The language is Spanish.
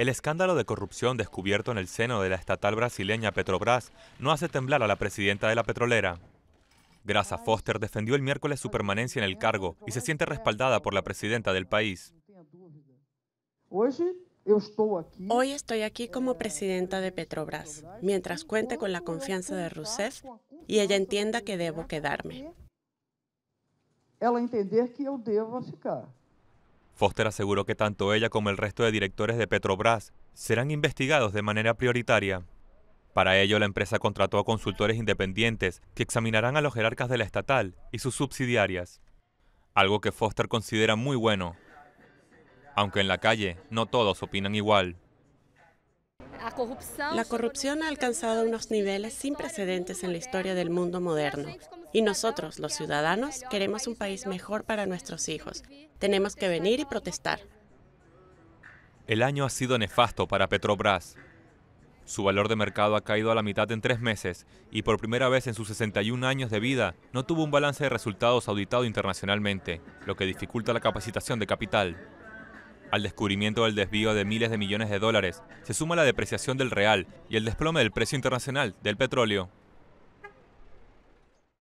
El escándalo de corrupción descubierto en el seno de la estatal brasileña Petrobras no hace temblar a la presidenta de la petrolera. Grasa Foster defendió el miércoles su permanencia en el cargo y se siente respaldada por la presidenta del país. Hoy estoy aquí como presidenta de Petrobras, mientras cuente con la confianza de Rousseff y ella entienda que debo quedarme. Foster aseguró que tanto ella como el resto de directores de Petrobras serán investigados de manera prioritaria. Para ello, la empresa contrató a consultores independientes que examinarán a los jerarcas de la estatal y sus subsidiarias, algo que Foster considera muy bueno, aunque en la calle no todos opinan igual. La corrupción ha alcanzado unos niveles sin precedentes en la historia del mundo moderno. Y nosotros, los ciudadanos, queremos un país mejor para nuestros hijos. Tenemos que venir y protestar. El año ha sido nefasto para Petrobras. Su valor de mercado ha caído a la mitad en tres meses y por primera vez en sus 61 años de vida no tuvo un balance de resultados auditado internacionalmente, lo que dificulta la capacitación de capital. Al descubrimiento del desvío de miles de millones de dólares se suma la depreciación del real y el desplome del precio internacional del petróleo.